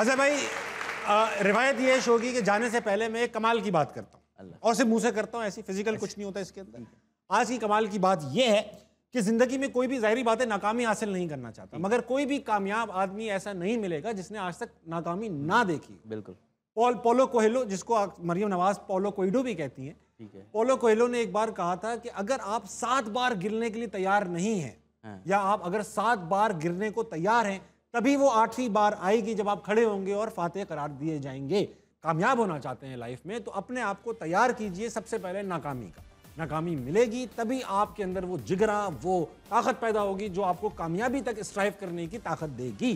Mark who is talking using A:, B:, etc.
A: अच्छा भाई रिवायत ये होगी कि जाने से पहले मैं कमाल की बात करता हूँ और सिर्फ मुँह से करता हूँ ऐसी फिजिकल कुछ नहीं होता इसके अंदर आज की कमाल की बात यह है कि जिंदगी में कोई भी जाहरी बात है नाकामी हासिल नहीं करना चाहता मगर कोई भी कामयाब आदमी ऐसा नहीं मिलेगा जिसने आज तक नाकामी ना देखी बिल्कुल पॉल पोलो कोहेलो जिसको मरियम नवाज पोलो कोइडो भी कहती हैं ठीक है। पोलो कोहेलो ने एक बार कहा था कि अगर आप सात बार गिरने के लिए तैयार नहीं हैं है। हाँ। या आप अगर सात बार गिरने को तैयार हैं तभी वो आठवीं बार आएगी जब आप खड़े होंगे और फातह करार दिए जाएंगे कामयाब होना चाहते हैं लाइफ में तो अपने आप को तैयार कीजिए सबसे पहले नाकामी का नाकामी मिलेगी तभी आपके अंदर वो जिगरा वो ताकत पैदा होगी जो आपको कामयाबी तक स्ट्राइव करने की ताकत देगी